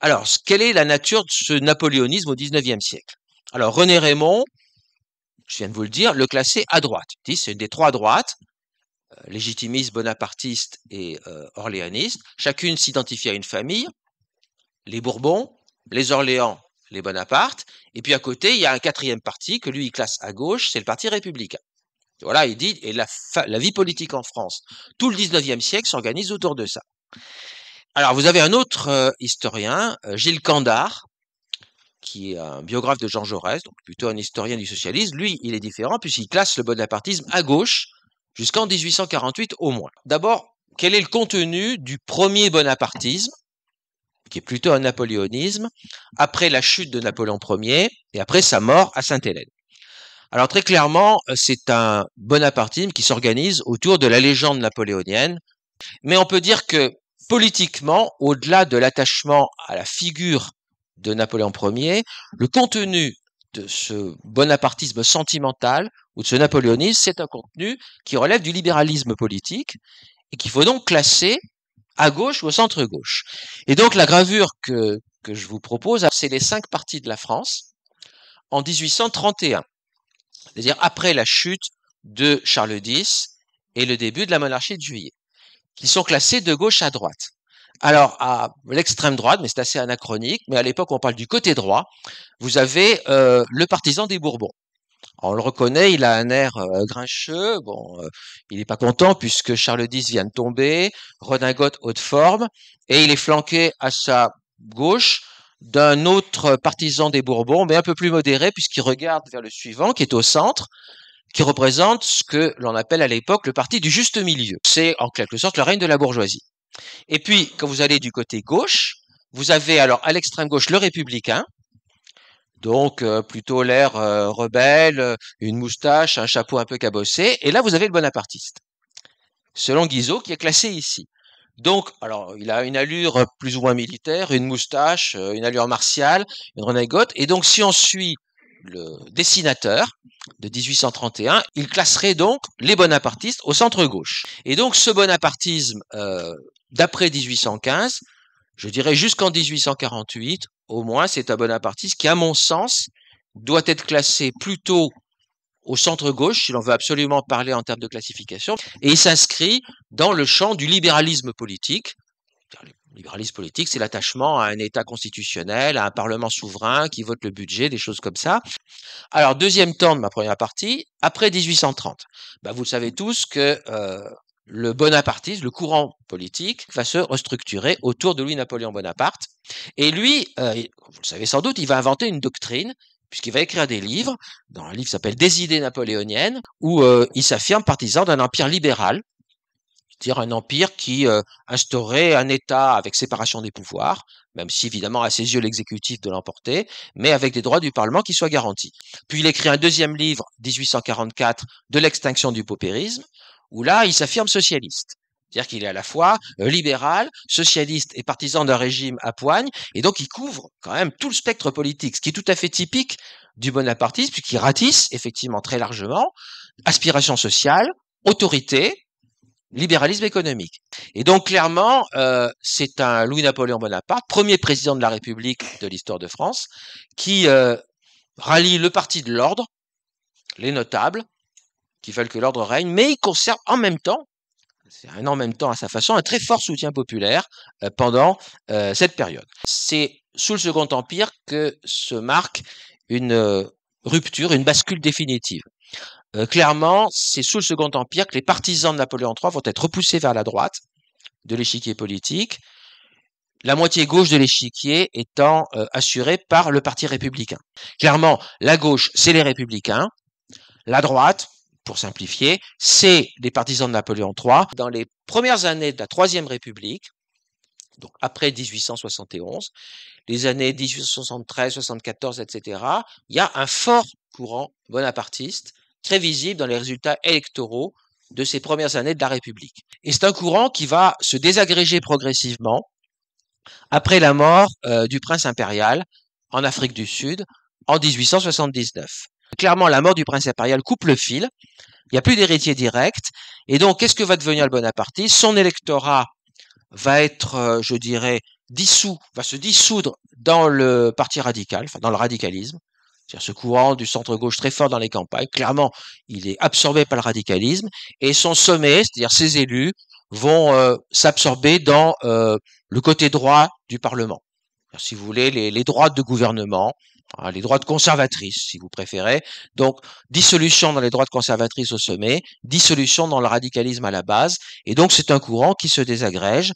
Alors, quelle est la nature de ce napoléonisme au XIXe siècle Alors, René Raymond, je viens de vous le dire, le classait à droite. Il C'est une des trois droites, euh, légitimiste, bonapartiste et euh, orléanistes. Chacune s'identifie à une famille, les Bourbons, les Orléans, les Bonaparte. Et puis à côté, il y a un quatrième parti que lui, il classe à gauche, c'est le Parti républicain. voilà, il dit, et la, vie politique en France, tout le XIXe siècle s'organise autour de ça. Alors, vous avez un autre euh, historien, euh, Gilles Candard, qui est un biographe de Jean Jaurès, donc plutôt un historien du socialisme. Lui, il est différent puisqu'il classe le bonapartisme à gauche jusqu'en 1848 au moins. D'abord, quel est le contenu du premier bonapartisme, qui est plutôt un napoléonisme, après la chute de Napoléon Ier et après sa mort à Sainte-Hélène alors très clairement, euh, c'est un bonapartisme qui s'organise autour de la légende napoléonienne, mais on peut dire que Politiquement, au-delà de l'attachement à la figure de Napoléon Ier, le contenu de ce bonapartisme sentimental ou de ce napoléonisme, c'est un contenu qui relève du libéralisme politique et qu'il faut donc classer à gauche ou au centre-gauche. Et donc la gravure que, que je vous propose, c'est les cinq parties de la France en 1831, c'est-à-dire après la chute de Charles X et le début de la monarchie de juillet qui sont classés de gauche à droite. Alors, à l'extrême droite, mais c'est assez anachronique, mais à l'époque, on parle du côté droit, vous avez euh, le partisan des Bourbons. on le reconnaît, il a un air euh, grincheux, bon, euh, il n'est pas content puisque Charles X vient de tomber, redingote haute forme, et il est flanqué à sa gauche d'un autre partisan des Bourbons, mais un peu plus modéré puisqu'il regarde vers le suivant qui est au centre, qui représente ce que l'on appelle à l'époque le parti du juste milieu. C'est en quelque sorte le règne de la bourgeoisie. Et puis, quand vous allez du côté gauche, vous avez alors à l'extrême gauche le républicain, donc euh, plutôt l'air euh, rebelle, euh, une moustache, un chapeau un peu cabossé, et là vous avez le bonapartiste, selon Guizot, qui est classé ici. Donc, alors, il a une allure plus ou moins militaire, une moustache, une allure martiale, une renégote. Et donc, si on suit le dessinateur de 1831, il classerait donc les bonapartistes au centre-gauche. Et donc ce bonapartisme euh, d'après 1815, je dirais jusqu'en 1848, au moins c'est un bonapartiste qui, à mon sens, doit être classé plutôt au centre-gauche, si l'on veut absolument parler en termes de classification, et il s'inscrit dans le champ du libéralisme politique, libéralisme politique, c'est l'attachement à un État constitutionnel, à un Parlement souverain qui vote le budget, des choses comme ça. Alors, deuxième temps de ma première partie, après 1830. Ben, bah, vous le savez tous que euh, le bonapartisme, le courant politique, va se restructurer autour de Louis-Napoléon Bonaparte. Et lui, euh, vous le savez sans doute, il va inventer une doctrine puisqu'il va écrire des livres, dans un livre qui s'appelle Des idées napoléoniennes, où euh, il s'affirme partisan d'un empire libéral, dire un empire qui euh, instaurait un État avec séparation des pouvoirs, même si évidemment à ses yeux l'exécutif de l'emporter, mais avec des droits du Parlement qui soient garantis. Puis il écrit un deuxième livre, 1844, de l'extinction du paupérisme, où là il s'affirme socialiste. C'est-à-dire qu'il est à la fois euh, libéral, socialiste et partisan d'un régime à poigne, et donc il couvre quand même tout le spectre politique, ce qui est tout à fait typique du bonapartisme, puisqu'il ratisse effectivement très largement aspiration sociale, autorité, libéralisme économique. Et donc clairement, euh, c'est un Louis-Napoléon Bonaparte, premier président de la République de l'histoire de France, qui euh, rallie le parti de l'ordre, les notables, qui veulent que l'ordre règne, mais il conserve en même temps, c'est un en même temps à sa façon, un très fort soutien populaire euh, pendant euh, cette période. C'est sous le Second Empire que se marque une rupture, une bascule définitive. Euh, clairement, c'est sous le Second Empire que les partisans de Napoléon III vont être repoussés vers la droite de l'échiquier politique, la moitié gauche de l'échiquier étant euh, assurée par le Parti républicain. Clairement, la gauche, c'est les républicains, la droite, pour simplifier, c'est les partisans de Napoléon III. Dans les premières années de la Troisième République, donc après 1871, les années 1873, 74, etc., il y a un fort courant bonapartiste très visible dans les résultats électoraux de ces premières années de la République. Et c'est un courant qui va se désagréger progressivement après la mort euh, du prince impérial en Afrique du Sud en 1879. Clairement, la mort du prince impérial coupe le fil. Il n'y a plus d'héritier direct. Et donc, qu'est-ce que va devenir le bonapartiste Son électorat va être, euh, je dirais, dissous, va se dissoudre dans le parti radical, enfin dans le radicalisme. C'est-à-dire ce courant du centre-gauche très fort dans les campagnes, clairement, il est absorbé par le radicalisme, et son sommet, c'est-à-dire ses élus, vont euh, s'absorber dans euh, le côté droit du Parlement. Si vous voulez, les, les droites de gouvernement, hein, les droites conservatrices, si vous préférez. Donc, dissolution dans les droites conservatrices au sommet, dissolution dans le radicalisme à la base. Et donc, c'est un courant qui se désagrège